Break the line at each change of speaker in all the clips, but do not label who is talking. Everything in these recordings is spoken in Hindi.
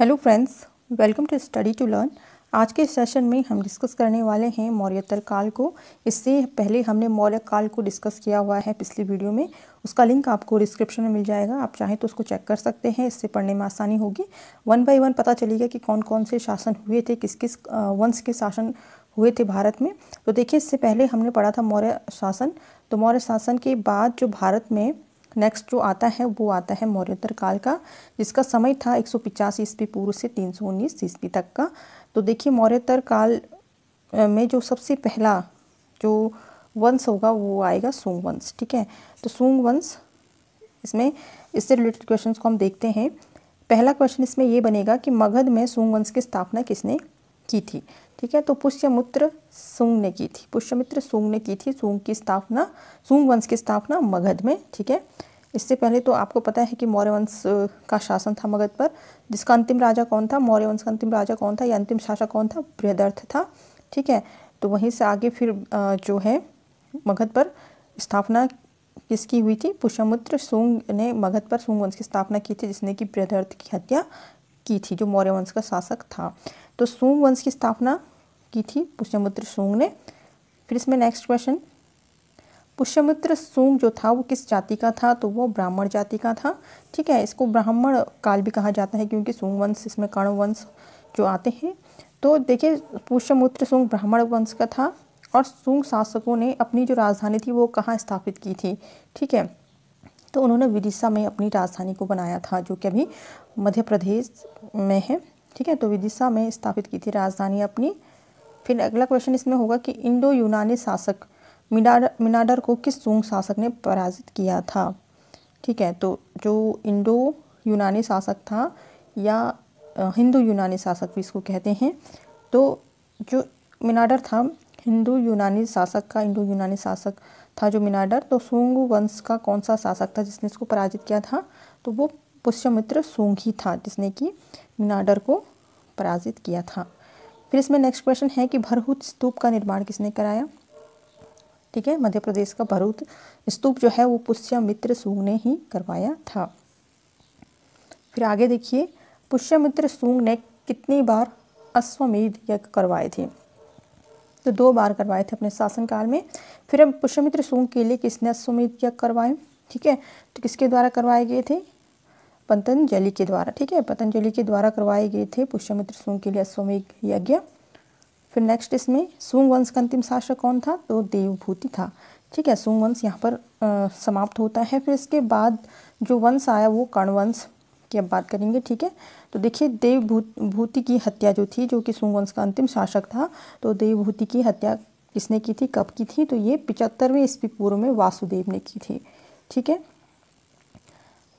hello friends welcome to study to learn आज के सेशन में हम डिस्कस करने वाले हैं मौर्यतर काल को इससे पहले हमने मौर्य काल को डिस्कस किया हुआ है पिछली वीडियो में उसका लिंक आपको डिस्क्रिप्शन में मिल जाएगा आप चाहें तो उसको चेक कर सकते हैं इससे पढ़ने में आसानी होगी वन बाय वन पता चलेगा कि कौन कौन से शासन हुए थे किस किस वंश के शासन हुए थे भारत में तो देखिए इससे पहले हमने पढ़ा था मौर्य शासन तो मौर्य शासन के बाद जो भारत में नेक्स्ट जो आता है वो आता है मौर्योत्तर काल का जिसका समय था एक सौ पचास ईस्वी पूर्व से तीन सौ उन्नीस ईस्वी तक का तो देखिए मौर्योत्तर काल में जो सबसे पहला जो वंश होगा वो आएगा सूंग वंश ठीक है तो सूंग वंश इसमें इससे रिलेटेड क्वेश्चंस को हम देखते हैं पहला क्वेश्चन इसमें ये बनेगा कि मगध में सूंग वंश की स्थापना किसने की थी ठीक है तो पुष्यमित्र सूंग ने की थी पुष्यमित्र सूंग ने की थी सूंग की स्थापना सूंग वंश की स्थापना मगध में ठीक है इससे पहले तो आपको पता है कि मौर्य वंश का शासन था मगध पर जिसका अंतिम राजा कौन था मौर्य वंश का अंतिम राजा कौन था या अंतिम शासक कौन था बृहदर्थ था ठीक है तो वहीं से आगे फिर जो है मगध पर स्थापना किसकी हुई थी पुष्यमित्र सूंग ने मगध पर सूंग वंश की स्थापना की थी जिसने कि बृहदर्थ की हत्या की थी जो मौर्य वंश का शासक था तो सूंग वंश की स्थापना की थी पुष्यमित्र सूंग ने फिर इसमें नेक्स्ट क्वेश्चन पुष्यमित्र सूंग जो था वो किस जाति का था तो वो ब्राह्मण जाति का था ठीक है इसको ब्राह्मण काल भी कहा जाता है क्योंकि सूंग वंश इसमें कर्ण वंश जो आते हैं तो देखिए पुष्यमित्र सूंग ब्राह्मण वंश का था और सूंग शासकों ने अपनी जो राजधानी थी वो कहाँ स्थापित की थी ठीक है तो उन्होंने विदिशा में अपनी राजधानी को बनाया था जो कि अभी मध्य प्रदेश में है ठीक है तो विदिशा में स्थापित की थी राजधानी अपनी फिर अगला क्वेश्चन इसमें होगा कि इंडो यूनानी शासक मिनाडर मिनाडर को किस सूंग शासक ने पराजित किया था ठीक है तो जो इंडो यूनानी शासक था या हिंदू यूनानी शासक भी इसको कहते हैं तो जो मिनाडर था हिंदू यूनानी शासक का इंडो यूनानी शासक था जो मिनाडर तो सूंग वंश का कौन सा शासक था जिसने इसको पराजित किया था तो वो पुष्यमित्र सोंग ही था जिसने कि मिनाडर को पराजित किया था फिर इसमें नेक्स्ट क्वेश्चन है कि भरहूत स्तूप का निर्माण किसने कराया ठीक है मध्य प्रदेश का भरूत स्तूप जो है वो पुष्यमित्र सूंग ने ही करवाया था फिर आगे देखिए पुष्यमित्र सूंग ने कितनी बार अश्वमेध यज्ञ करवाए थे तो दो बार करवाए थे अपने शासनकाल में फिर हम पुष्यमित्र सूंग के लिए किसने अश्वमेध यज्ञ करवाए ठीक है तो किसके द्वारा करवाए गए थे पतंजलि के द्वारा ठीक है पतंजलि के द्वारा करवाए गए थे पुष्यमित्र सूंग के लिए अश्वमेघ यज्ञ फिर नेक्स्ट इसमें सूंग वंश का अंतिम शासक कौन था तो देवभूति था ठीक है सूंग वंश यहाँ पर आ, समाप्त होता है फिर इसके बाद जो वंश आया वो कर्णवंश की अब बात करेंगे ठीक है तो देखिए देवभूत भूति की हत्या जो थी जो कि सूंग वंश का अंतिम शासक था तो देवभूति की हत्या किसने की थी कब की थी तो ये पिचहत्तरवें ईस्वी पूर्व में वासुदेव ने की थी ठीक है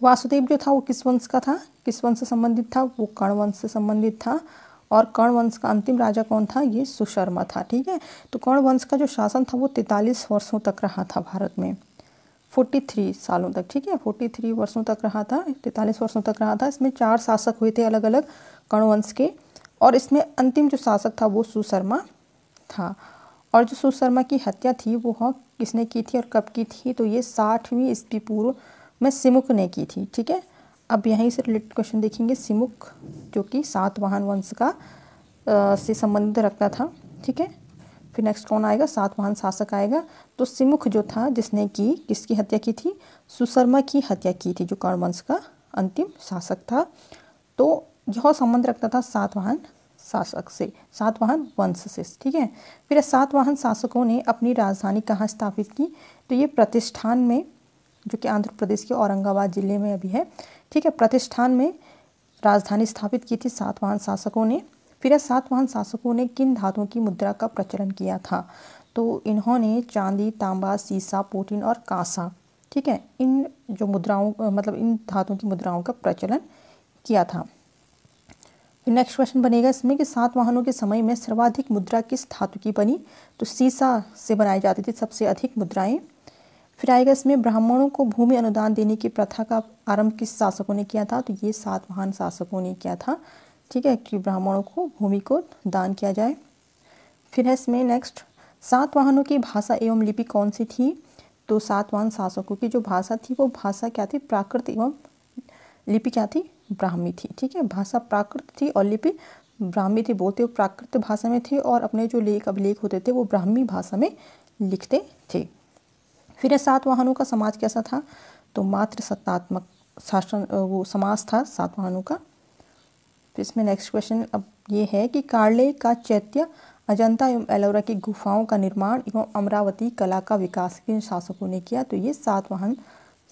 वासुदेव जो था वो किस वंश का था किस वंश से संबंधित था वो कर्ण वंश से संबंधित था और कर्ण वंश का अंतिम राजा कौन था ये सुशर्मा था ठीक है तो कर्ण वंश का जो शासन था वो तैतालीस वर्षों तक रहा था भारत में फोर्टी थ्री सालों तक ठीक है फोर्टी थ्री वर्षों तक रहा था तैतालीस वर्षों तक रहा था इसमें चार शासक हुए थे अलग अलग कर्ण वंश के और इसमें अंतिम जो शासक था वो सुशर्मा था और जो सुशर्मा की हत्या थी वो किसने की थी और कब की थी तो ये साठवीं ईस्वी पूर्व मैं सिमुक ने की थी ठीक है अब यहीं से रिलेटेड क्वेश्चन देखेंगे सिमुक जो कि सात वाहन वंश का आ, से संबंधित रखता था ठीक है फिर नेक्स्ट कौन आएगा सात वाहन शासक आएगा तो सिमुख जो था जिसने की किसकी हत्या की थी सुशर्मा की हत्या की थी जो कर्ण वंश का अंतिम शासक था तो यह संबंध रखता था सात वाहन शासक से सात वाहन वंश से ठीक है फिर सात वाहन शासकों ने अपनी राजधानी कहाँ स्थापित की तो ये प्रतिष्ठान में जो कि आंध्र प्रदेश के औरंगाबाद जिले में अभी है ठीक है प्रतिष्ठान में राजधानी स्थापित की थी सातवाहन शासकों ने फिर सातवाहन शासकों ने किन धातुओं की मुद्रा का प्रचलन किया था तो इन्होंने चांदी तांबा सीसा पोटिन और कांसा ठीक है इन जो मुद्राओं मतलब इन धातुओं की मुद्राओं का प्रचलन किया था नेक्स्ट तो क्वेश्चन बनेगा इसमें कि सात वाहनों के समय में सर्वाधिक मुद्रा किस धातु की बनी तो सीसा से बनाई जाती थी सबसे अधिक मुद्राएं फिर आएगा इसमें ब्राह्मणों को भूमि अनुदान देने की प्रथा का आरंभ किस शासकों ने किया था तो ये सात महान शासकों ने किया था ठीक है कि ब्राह्मणों को भूमि को दान किया जाए फिर है इसमें नेक्स्ट सात वाहनों की भाषा एवं लिपि कौन सी थी तो सात वाहन शासकों की जो भाषा थी वो भाषा क्या थी प्राकृत एवं लिपि क्या थी ब्राह्मी थी ठीक है भाषा प्राकृत थी और लिपि ब्राह्मी थी बोलते हुए प्राकृत भाषा में थे और अपने जो लेख अभिलेख होते थे वो ब्राह्मी भाषा में लिखते थे फिर सात वाहनों का समाज कैसा था तो मात्र सत्तात्मक शासन वो समाज था सात वाहनों का फिर इसमें नेक्स्ट क्वेश्चन अब ये है कि कार्ले का चैत्य अजंता एवं एलोरा की गुफाओं का निर्माण एवं अमरावती कला का विकास किन शासकों ने किया तो ये सात वाहन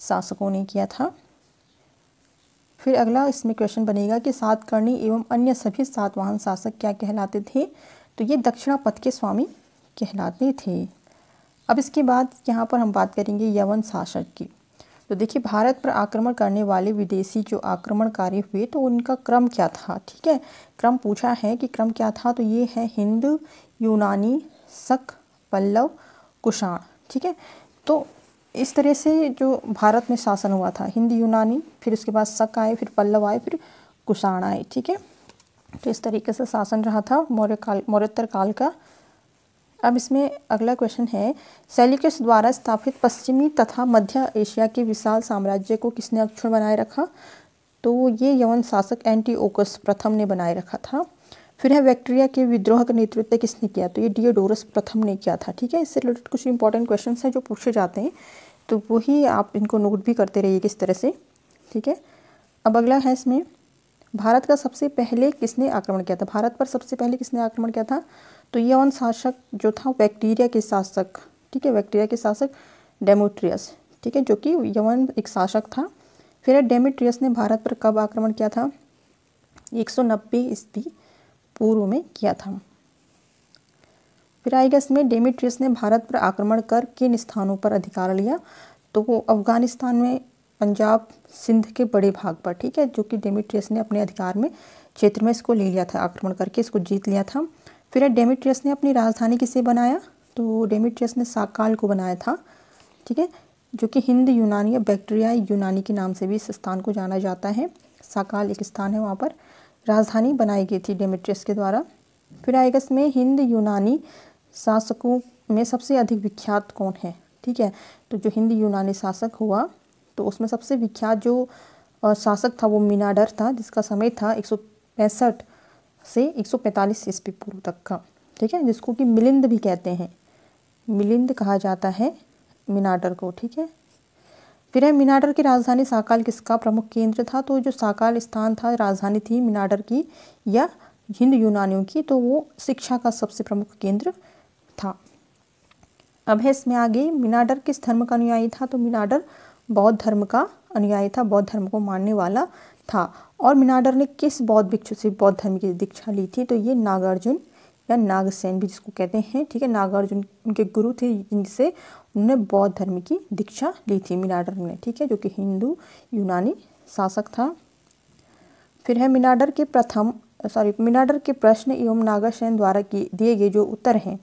शासकों ने किया था फिर अगला इसमें क्वेश्चन बनेगा कि सात कर्णी एवं अन्य सभी सात वाहन शासक क्या कहलाते थे तो ये दक्षिणा पथ के स्वामी कहलाते थे अब इसके बाद यहाँ पर हम बात करेंगे यवन शासक की तो देखिए भारत पर आक्रमण करने वाले विदेशी जो आक्रमणकारी हुए तो उनका क्रम क्या था ठीक है क्रम पूछा है कि क्रम क्या था तो ये है हिंद यूनानी शक पल्लव कुषाण ठीक है तो इस तरह से जो भारत में शासन हुआ था हिंद यूनानी फिर उसके बाद शक आए फिर पल्लव आए फिर कुषाण आए ठीक है तो इस तरीके से शासन रहा था मौर्य काल मौर्योत्तर काल का अब इसमें अगला क्वेश्चन है सेलिकस द्वारा स्थापित पश्चिमी तथा मध्य एशिया के विशाल साम्राज्य को किसने अक्षुण बनाए रखा तो ये यवन शासक एंटीओकस प्रथम ने बनाए रखा था फिर है वैक्टेरिया के विद्रोह का नेतृत्व किसने किया तो ये डियोडोरस प्रथम ने किया था ठीक है इससे रिलेटेड कुछ इंपॉर्टेंट क्वेश्चन हैं जो पूछे जाते हैं तो वही आप इनको नोट भी करते रहिए किस तरह से ठीक है अब अगला है इसमें भारत का सबसे पहले किसने आक्रमण किया था भारत पर सबसे पहले किसने आक्रमण किया था तो ये शासक जो था बैक्टीरिया के शासक ठीक है बैक्टीरिया के शासक डेमोट्रियस ठीक है जो कि यवन एक शासक था फिर डेमिट्रियस डेमेट्रियस ने भारत पर कब आक्रमण किया था 190 सौ ईस्वी पूर्व में किया था फिर आएगा इसमें डेमेट्रियस ने भारत पर आक्रमण कर किन स्थानों पर अधिकार लिया तो वो अफगानिस्तान में पंजाब सिंध के बड़े भाग पर ठीक है जो कि डेमेट्रियस ने अपने अधिकार में क्षेत्र में इसको ले लिया था आक्रमण करके इसको जीत लिया था फिर डेमिट्रियस ने अपनी राजधानी किसे बनाया तो डेमिट्रियस ने साकाल को बनाया था ठीक है जो कि हिंद यूनानी या बैक्टीरिया यूनानी के नाम से भी इस स्थान को जाना जाता है साकाल एक स्थान है वहाँ पर राजधानी बनाई गई थी डेमिट्रियस के द्वारा फिर आएगा इसमें हिंद यूनानी शासकों में सबसे अधिक विख्यात कौन है ठीक है तो जो हिंद यूनानी शासक हुआ तो उसमें सबसे विख्यात जो शासक था वो मीनाडर था जिसका समय था एक से 145 सौ ईस्वी पूर्व तक का ठीक है जिसको कि मिलिंद भी कहते हैं मिलिंद कहा जाता है मिनाडर को ठीक है फिर है मिनाडर की राजधानी साकाल किसका प्रमुख केंद्र था तो जो साकाल स्थान था राजधानी थी मिनाडर की या हिंद यूनानियों की तो वो शिक्षा का सबसे प्रमुख केंद्र था अब है इसमें आगे मिनाडर किस धर्म का अनुयायी था तो मिनाडर बौद्ध धर्म का अनुयायी था बौद्ध धर्म को मानने वाला था और मिनाडर ने किस बौद्ध भिक्षु से बौद्ध धर्म की दीक्षा ली थी तो ये नागार्जुन या नागसेन भी जिसको कहते हैं ठीक है नागार्जुन उनके गुरु थे जिनसे उन्होंने बौद्ध धर्म की दीक्षा ली थी मिनाडर ने ठीक है जो कि हिंदू यूनानी शासक था फिर है मिनाडर के प्रथम सॉरी मिनाडर के प्रश्न एवं नागासेन द्वारा दिए गए जो उत्तर हैं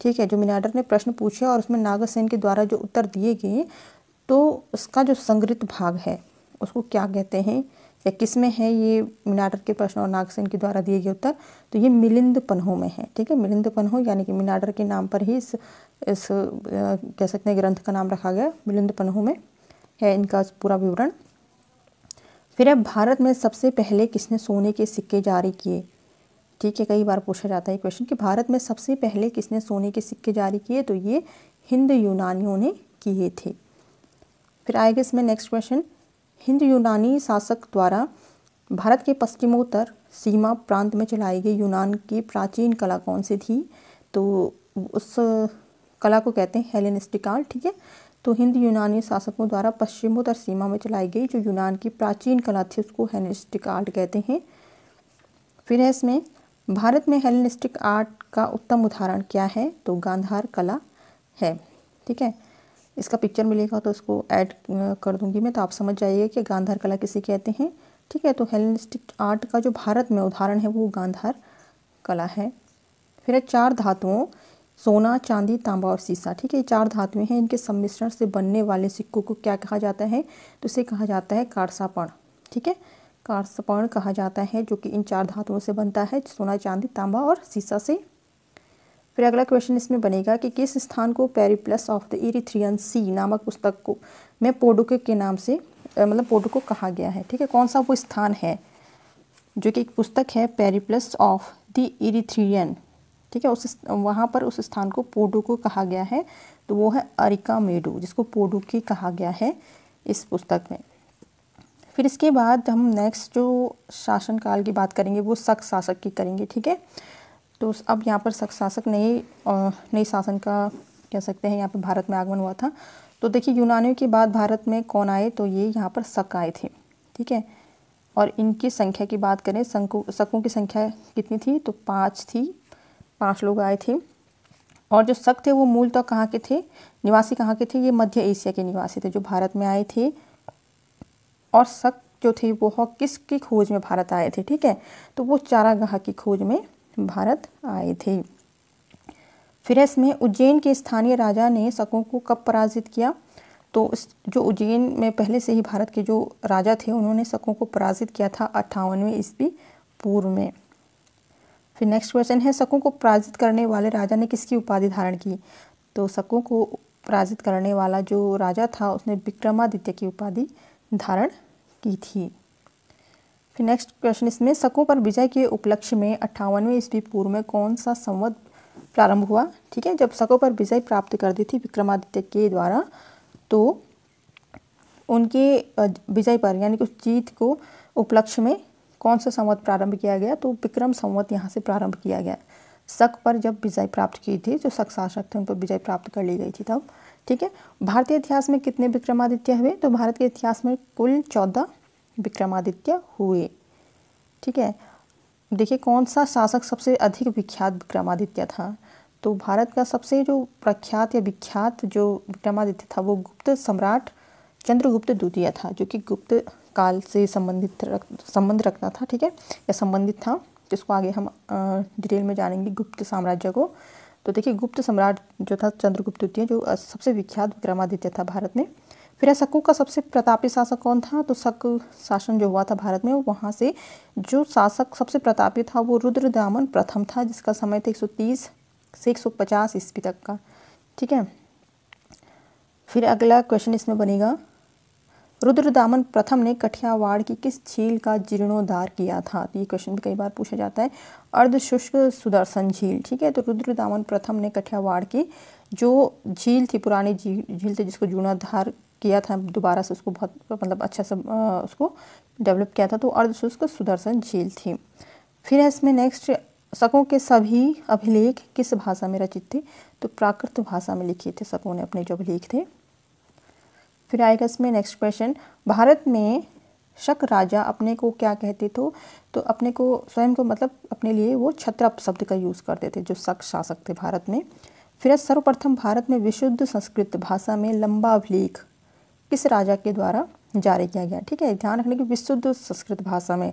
ठीक है जो मिनाडर ने प्रश्न पूछे और उसमें नागासेन के द्वारा जो उत्तर दिए गए तो उसका जो संग्रहित भाग है उसको क्या कहते हैं या किस में है ये मिनाडर के प्रश्न और नागसेन के द्वारा दिए गए उत्तर तो ये मिलिंद पन्हों में है ठीक है मिलिंद पन्हों यानी कि मिनाडर के नाम पर ही इस इस कह सकते हैं ग्रंथ का नाम रखा गया मिलिंद पन्हों में है इनका पूरा विवरण फिर अब भारत में सबसे पहले किसने सोने के सिक्के जारी किए ठीक है कई बार पूछा जाता है क्वेश्चन कि भारत में सबसे पहले किसने सोने के सिक्के जारी किए तो ये हिंद यूनानियों ने किए थे फिर आएगा इसमें नेक्स्ट क्वेश्चन हिंद यूनानी शासक द्वारा भारत के पश्चिमोत्तर सीमा प्रांत में चलाई गई यूनान की प्राचीन कला कौन सी थी तो उस कला को कहते हैं हेलेनिस्टिक आर्ट ठीक है तो हिंद यूनानी शासकों द्वारा पश्चिमोत्तर सीमा में चलाई गई जो यूनान की प्राचीन कला थी उसको हेलेनिस्टिक आर्ट कहते हैं फिर है इसमें भारत में हेलेनिस्टिक आर्ट का उत्तम उदाहरण क्या है तो गांधार कला है ठीक है इसका पिक्चर मिलेगा तो उसको ऐड कर दूंगी मैं तो आप समझ जाइए कि गांधार कला किसे कहते हैं ठीक है तो हेलनिस्टिक आर्ट का जो भारत में उदाहरण है वो गांधार कला है फिर है चार धातुओं सोना चांदी तांबा और सीसा ठीक है ये चार धातुएं हैं इनके सम्मिश्रण से बनने वाले सिक्कों को क्या कहा जाता है तो इसे कहा जाता है कारसापण ठीक है कारसापण कहा जाता है जो कि इन चार धातुओं से बनता है सोना चांदी तांबा और सीसा से फिर अगला क्वेश्चन इसमें बनेगा कि किस स्थान को Periplus of the Erythraean Sea नामक पुस्तक को में पोडुके के नाम से मतलब पोडुको कहा गया है ठीक है कौन सा वो स्थान है जो कि एक पुस्तक है पेरिप्लस ऑफ द इरिथ्रियन ठीक है उस वहाँ पर उस स्थान को पोडुको कहा गया है तो वो है अरिका मेडू जिसको पोडुकी कहा गया है इस पुस्तक में फिर इसके बाद हम नेक्स्ट जो शासनकाल की बात करेंगे वो शक शासक की करेंगे ठीक है तो अब यहाँ पर शासक नई नए शासन का कह सकते हैं यहाँ पर भारत में आगमन हुआ था तो देखिए यूनानियों के बाद भारत में कौन आए तो ये यहाँ पर शक आए थे ठीक है और इनकी संख्या की बात करें शंकु शकों की संख्या कितनी थी तो पाँच थी पाँच लोग आए थे और जो शक थे वो मूलतः तो कहाँ के थे निवासी कहाँ के थे ये मध्य एशिया के निवासी थे जो भारत में आए थे और शक जो थे वो किसकी खोज में भारत आए थे ठीक है तो वो चारागाह की खोज में भारत आए थे फिर इसमें उज्जैन के स्थानीय राजा ने शकों को कब पराजित किया तो जो उज्जैन में पहले से ही भारत के जो राजा थे उन्होंने शकों को पराजित किया था अट्ठावनवें ईस्वी पूर्व में फिर नेक्स्ट क्वेश्चन है शकों को पराजित करने वाले राजा ने किसकी उपाधि धारण की तो शकों को पराजित करने वाला जो राजा था उसने विक्रमादित्य की उपाधि धारण की थी फिर नेक्स्ट क्वेश्चन इसमें शकों पर विजय के उपलक्ष्य में अट्ठावनवें ईस्वी पूर्व में कौन सा संवत प्रारंभ हुआ ठीक है जब शकों पर विजय प्राप्त कर दी थी विक्रमादित्य के द्वारा तो उनके विजय पर यानी कि उस जीत को उपलक्ष्य में कौन सा संवत प्रारंभ किया गया तो विक्रम संवत यहाँ से प्रारंभ किया गया शक पर जब विजय प्राप्त की थी जो शक शासक थे उन पर विजय प्राप्त कर ली गई थी तब ठीक है भारतीय इतिहास में कितने विक्रमादित्य हुए तो भारत के इतिहास में कुल चौदह विक्रमादित्य हुए ठीक है देखिए कौन सा शासक सबसे अधिक विख्यात विक्रमादित्य था तो भारत का सबसे जो प्रख्यात या विख्यात जो विक्रमादित्य था वो गुप्त सम्राट चंद्रगुप्त द्वितीय था जो कि गुप्त काल से संबंधित रख संबंध रखता था ठीक है या संबंधित था जिसको आगे हम डिटेल में जानेंगे गुप्त साम्राज्य को तो देखिए गुप्त सम्राट जो था चंद्रगुप्त द्वितीय जो सबसे विख्यात विक्रमादित्य था भारत में फिर शकु का सबसे प्रतापी शासक कौन था तो शक शासन जो हुआ था भारत में वहाँ से जो शासक सबसे प्रतापी था वो रुद्रदामन प्रथम था जिसका समय था 130 से 150 ईस्वी तक का ठीक है फिर अगला क्वेश्चन इसमें बनेगा रुद्रदामन प्रथम ने कठियावाड़ की किस झील का जीर्णोद्धार किया था तो ये क्वेश्चन भी कई बार पूछा जाता है अर्धशुष्क सुदर्शन झील ठीक है तो रुद्रदामन प्रथम ने कठियावाड़ की जो झील थी पुरानी झील थी जिसको जीर्णोद्धार किया था दोबारा से उसको बहुत मतलब अच्छा सा उसको डेवलप किया था तो अर्धशुष्क सुदर्शन झील थी फिर इसमें नेक्स्ट शकों के सभी अभिलेख किस भाषा में रचित थे तो प्राकृत भाषा में लिखे थे शकों ने अपने जो अभिलेख थे फिर आएगा इसमें नेक्स्ट क्वेश्चन भारत में शक राजा अपने को क्या कहते थे तो अपने को स्वयं को मतलब अपने लिए वो छत्रप शब्द का यूज़ करते थे जो शक शासक थे भारत में फिर सर्वप्रथम भारत में विशुद्ध संस्कृत भाषा में लंबा अभिलेख किस राजा के द्वारा जारी किया गया ठीक है ध्यान रखने की विशुद्ध संस्कृत भाषा में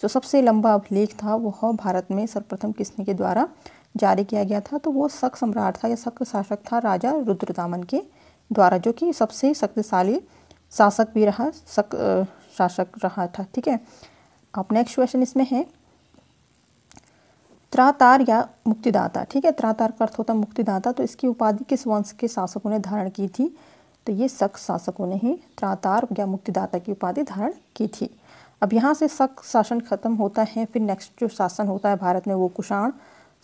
जो सबसे लंबा अभिलेख था वह भारत में सर्वप्रथम किसने के द्वारा जारी किया गया था तो वो शक सम्राट था या शक शासक था राजा रुद्रदामन के द्वारा जो कि सबसे शक्तिशाली शासक भी रहा शक शासक रहा था ठीक है अब नेक्स्ट क्वेश्चन इसमें है त्रातार या मुक्तिदाता ठीक है त्रातार का अर्थ होता है मुक्तिदाता तो इसकी उपाधि किस वंश के शासकों ने धारण की थी तो ये शक शासकों ने ही त्रातार या मुक्तिदाता की उपाधि धारण की थी अब यहाँ से शक शासन खत्म होता है फिर नेक्स्ट जो शासन होता है भारत में वो कुषाण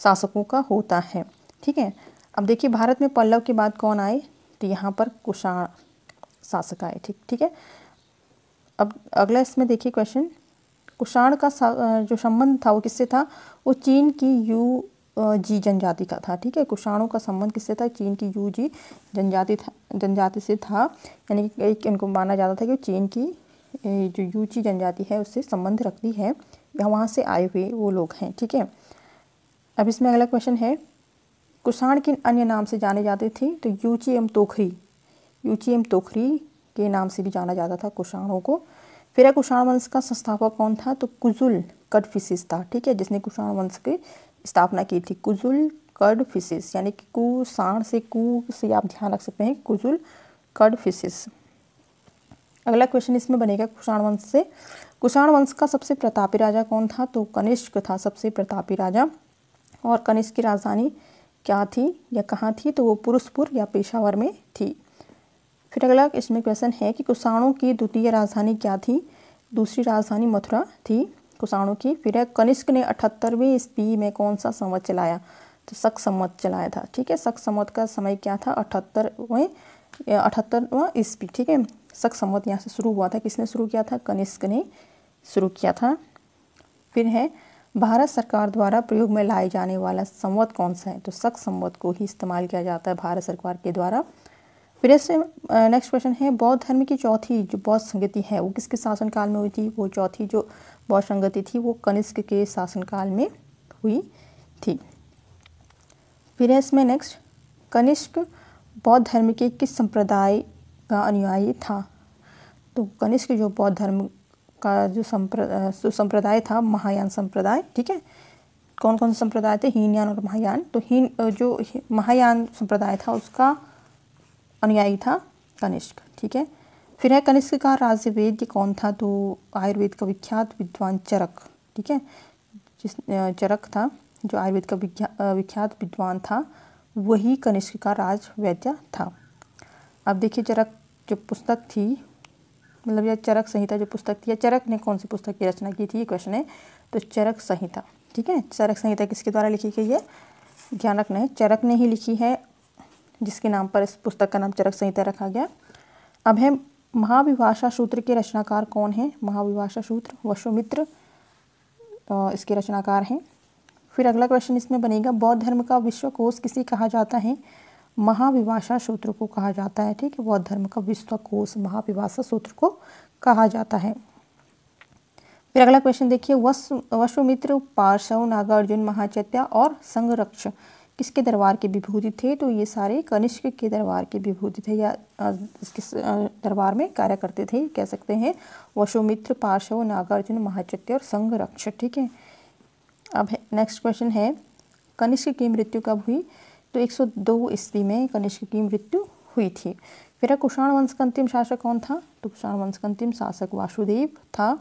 शासकों का होता है ठीक है अब देखिए भारत में पल्लव के बाद कौन आए तो यहाँ पर कुषाण शासक आए ठीक ठीक है अब अगला इसमें देखिए क्वेश्चन कुषाण का जो संबंध था वो किससे था वो चीन की यू जी जनजाति का था ठीक है कुषाणों का संबंध किससे था चीन की यू जी जनजाति था जनजाति से था यानी कि एक इनको माना जाता था कि चीन की जो यू जी जनजाति है उससे संबंध रखती है या वहाँ से आए हुए वो लोग हैं ठीक है अब इसमें अगला क्वेश्चन है कुषाण किन अन्य नाम से जाने जाते थे तो यूची एम तोखरी यूची एम तोखरी के नाम से भी जाना जाता था कुषाणों को फिर कुषाण वंश का संस्थापक कौन था तो कुजुल कटफिस था ठीक है जिसने कुषाण वंश के स्थापना की थी कुजुल कर्ड फिशिस यानी कि कु साण से कु से आप ध्यान रख सकते हैं कुजुल कर्ड फिशिस अगला क्वेश्चन इसमें बनेगा कुषाण वंश से कुषाण वंश का सबसे प्रतापी राजा कौन था तो कनिष्क था सबसे प्रतापी राजा और कनिष्क की राजधानी क्या थी या कहाँ थी तो वो पुरुषपुर या पेशावर में थी फिर अगला इसमें क्वेश्चन है कि कुषाणों की द्वितीय राजधानी क्या थी दूसरी राजधानी मथुरा थी कुषाणु की फिर है कनिष्क ने अठहत्तरवीं ईस्वी में कौन सा संवत चलाया तो शक संवत चलाया था ठीक है शक संवत का समय क्या था अठहत्तरवें अठहत्तरवा ईस्वी ठीक है शक संवत यहाँ से शुरू हुआ था किसने शुरू किया था कनिष्क ने शुरू किया था फिर है भारत सरकार द्वारा प्रयोग में लाए जाने वाला संवत कौन सा है तो शक संवत को ही इस्तेमाल किया जाता है भारत सरकार के द्वारा फिर इससे नेक्स्ट क्वेश्चन है बौद्ध धर्म की चौथी जो बौद्ध संगति है वो किसके शासनकाल में हुई थी वो चौथी जो बहुत संगति थी वो कनिष्क के शासनकाल में हुई थी फिर है इसमें नेक्स्ट कनिष्क बौद्ध धर्म के किस संप्रदाय का अनुयायी था तो कनिष्क जो बौद्ध धर्म का जो संप्रदाय संप्रदाय था महायान संप्रदाय ठीक है कौन कौन से संप्रदाय थे हीनयान और महायान तो हीन जो महायान संप्रदाय था उसका अनुयायी था कनिष्क ठीक है फिर है कनिष्क का राज्य वेद कौन था तो आयुर्वेद का विख्यात विद्वान चरक ठीक है जिस चरक था जो आयुर्वेद का विख्यात विद्वान था वही कनिष्क का वैद्य था अब देखिए चरक जो पुस्तक थी मतलब यह चरक संहिता जो पुस्तक थी या चरक ने कौन सी पुस्तक की रचना की थी ये क्वेश्चन है तो चरक संहिता ठीक है चरक संहिता किसके द्वारा लिखी गई है ध्यान रखना है चरक ने ही लिखी है जिसके नाम पर इस पुस्तक का नाम चरक संहिता रखा गया अब है महाविभाषा सूत्र के रचनाकार कौन हैं महाविभाषा सूत्र वशुमित्र इसके रचनाकार हैं फिर अगला क्वेश्चन इसमें बनेगा बौद्ध धर्म का विश्वकोश किसे कहा जाता है महाविभाषा सूत्र को कहा जाता है ठीक है बौद्ध धर्म का विश्वकोश महाविभाषा सूत्र को कहा जाता है फिर अगला क्वेश्चन देखिए वश वश्वमित्र पार्श्व नागार्जुन महाचैत्या और संघरक्ष किसके दरबार के विभूति थे तो ये सारे कनिष्क के दरबार के विभूति थे या इसके दरबार में कार्य करते थे कह सकते हैं वशुमित्र पार्श्व नागार्जुन महाचत्य और संघ रक्षक ठीक है अब नेक्स्ट क्वेश्चन है कनिष्क की मृत्यु कब हुई तो 102 ईस्वी में कनिष्क की मृत्यु हुई थी फिर कुषाण वंश का अंतिम शासक कौन था तो कुषाण वंश का अंतिम शासक वासुदेव था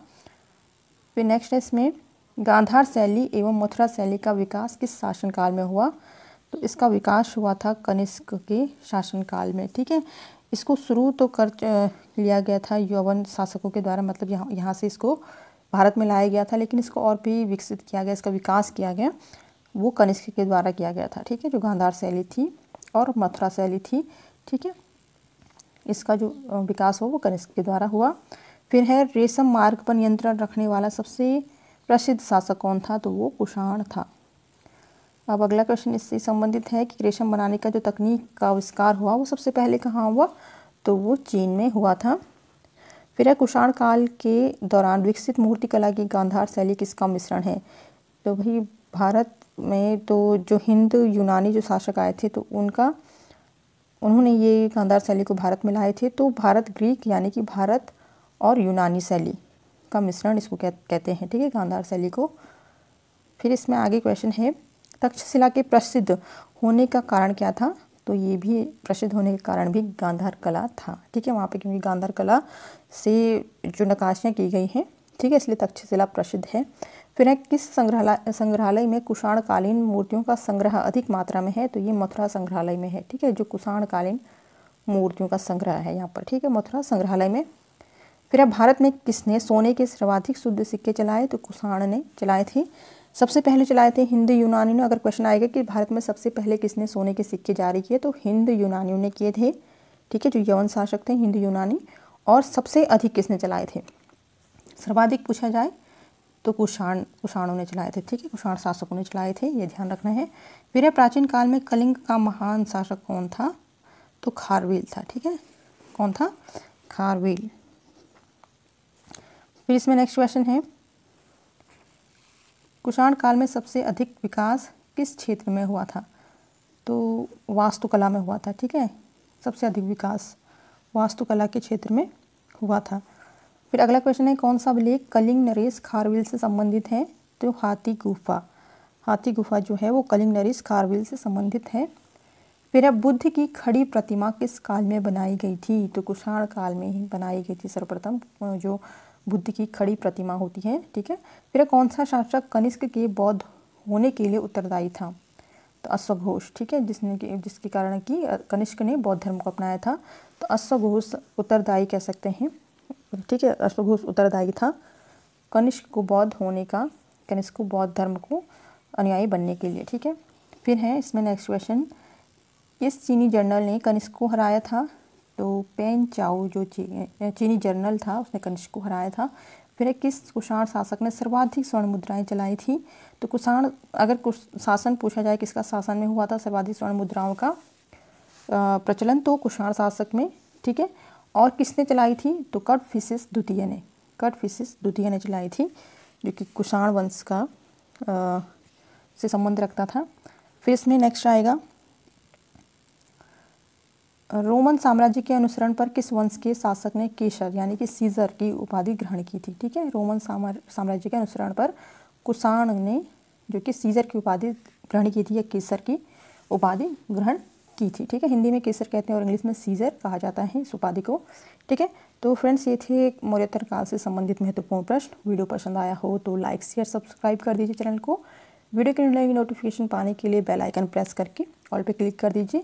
फिर नेक्स्ट है इसमें गांधार शैली एवं मथुरा शैली का विकास किस शासनकाल में हुआ तो इसका विकास हुआ था कनिष्क के शासनकाल में ठीक है इसको शुरू तो कर लिया गया था यौवन शासकों के द्वारा मतलब यहाँ यहाँ से इसको भारत में लाया गया था लेकिन इसको और भी विकसित किया गया इसका विकास किया गया वो कनिष्क के द्वारा किया गया था ठीक है जो गांधार शैली थी और मथुरा शैली थी ठीक है इसका जो विकास हो वो कनिष्क के द्वारा हुआ फिर है रेशम मार्ग पर नियंत्रण रखने वाला सबसे प्रसिद्ध शासक कौन था तो वो कुषाण था अब अगला क्वेश्चन इससे संबंधित है कि रेशम बनाने का जो तकनीक का आविष्कार हुआ वो सबसे पहले कहाँ हुआ तो वो चीन में हुआ था फिर है कुषाण काल के दौरान विकसित मूर्तिकला की गांधार शैली किसका मिश्रण है तो भाई भारत में तो जो हिंद यूनानी जो शासक आए थे तो उनका उन्होंने ये गांधार शैली को भारत में लाए थे तो भारत ग्रीक यानी कि भारत और यूनानी शैली का मिश्रण इसको कह कहते हैं ठीक है गांधार शैली को फिर इसमें आगे क्वेश्चन है तक्षशिला के प्रसिद्ध होने का कारण क्या था तो ये भी प्रसिद्ध होने के कारण भी गांधार कला था ठीक है वहाँ पे क्योंकि गांधार कला से जो नकाशियाँ की गई हैं ठीक है इसलिए तक्षशिला प्रसिद्ध है फिर है किस संग्रहालय संग्रहालय में कुषाणकालीन मूर्तियों का संग्रह अधिक मात्रा में है तो ये मथुरा संग्रहालय में है ठीक है जो कुषाणकालीन मूर्तियों का संग्रह है यहाँ पर ठीक है मथुरा संग्रहालय में फिर अब भारत में किसने सोने के सर्वाधिक शुद्ध सिक्के चलाए तो कुषाण ने चलाए थे सबसे पहले चलाए थे हिंद यूनानियों ने अगर क्वेश्चन आएगा कि भारत में सबसे पहले किसने सोने के सिक्के जारी किए तो हिंद यूनानियों ने किए थे ठीक है जो यवन शासक थे हिंद यूनानी और सबसे अधिक किसने चलाए थे सर्वाधिक पूछा जाए तो कुषाण कुषाणों ने चलाए थे ठीक है कुषाण शासकों ने चलाए थे ये ध्यान रखना है फिर प्राचीन काल में कलिंग का महान शासक कौन था तो खारवील था ठीक है कौन था खारवील फिर इसमें नेक्स्ट क्वेश्चन है कुषाण काल में सबसे अधिक विकास किस क्षेत्र में हुआ था तो वास्तुकला में हुआ था ठीक है सबसे अधिक विकास वास्तुकला के क्षेत्र में हुआ था फिर अगला क्वेश्चन है कौन सा अभिलेख कलिंग नरेश खारविल से संबंधित है तो हाथी गुफा हाथी गुफा जो है वो कलिंग नरेश खारविल से संबंधित है फिर अब बुद्ध की खड़ी प्रतिमा किस काल में बनाई गई थी तो कुषाण काल में ही बनाई गई थी सर्वप्रथम जो बुद्ध की खड़ी प्रतिमा होती है ठीक है फिर कौन सा शासक कनिष्क के बौद्ध होने के लिए उत्तरदायी था तो अश्वघोष ठीक है जिसने कि जिसके कारण कि कनिष्क ने बौद्ध धर्म को अपनाया था तो अश्वघोष उत्तरदायी कह सकते हैं ठीक है अश्वघोष उत्तरदायी था कनिष्क को बौद्ध होने का कनिष्क को बौद्ध धर्म को अनुयायी बनने के लिए ठीक है फिर है इसमें नेक्स्ट क्वेश्चन इस चीनी जर्नल ने कनिष्क को हराया था तो पेन चाओ जो चीनी जर्नल था उसने कनिष्क को हराया था फिर किस कुषाण शासक ने सर्वाधिक स्वर्ण मुद्राएं चलाई थी तो कुषाण अगर कुछ शासन पूछा जाए किसका शासन में हुआ था सर्वाधिक स्वर्ण मुद्राओं का प्रचलन तो कुषाण शासक में ठीक है और किसने चलाई थी तो कट फिसिस द्वितीय ने कट फिसिस द्वितीय ने चलाई थी जो कि कुषाण वंश का आ, से संबंध रखता था फिर इसमें नेक्स्ट आएगा रोमन साम्राज्य के अनुसरण पर किस वंश के शासक ने केसर यानी कि सीजर की उपाधि ग्रहण की थी ठीक है रोमन साम्राज्य के अनुसरण पर कुषाण ने जो कि सीजर की उपाधि ग्रहण की थी या केसर की उपाधि ग्रहण की थी ठीक है हिंदी में केसर कहते हैं और इंग्लिश में सीजर कहा जाता है इस उपाधि को ठीक है तो फ्रेंड्स ये थे मौर्यतर काल से संबंधित महत्वपूर्ण प्रश्न वीडियो पसंद आया हो तो लाइक शेयर सब्सक्राइब कर दीजिए चैनल को वीडियो के नोटिफिकेशन पाने के लिए बेल आइकन प्रेस करके ऑल पे क्लिक कर दीजिए